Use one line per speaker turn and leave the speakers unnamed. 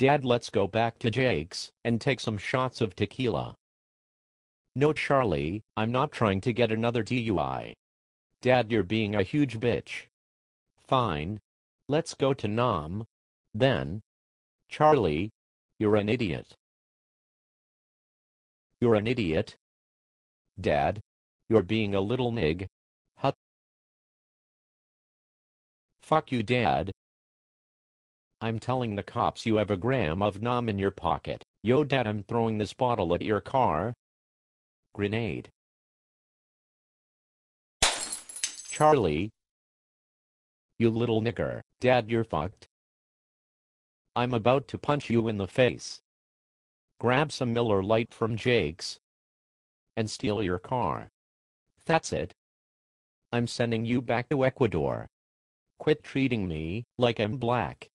Dad let's go back to Jake's and take some shots of tequila. No Charlie, I'm not trying to get another DUI. Dad you're being a
huge bitch. Fine. Let's go to Nam. Then. Charlie. You're an idiot. You're an idiot. Dad. You're being a little nig. Hut. Fuck you dad, I'm telling the cops
you have a gram of nom in your pocket. Yo dad I'm throwing this bottle at your car.
Grenade. Charlie. You little nigger. Dad you're fucked. I'm
about to punch you in the face. Grab some Miller Lite from Jake's. And steal your car. That's it. I'm sending you back
to Ecuador. Quit treating me like I'm black.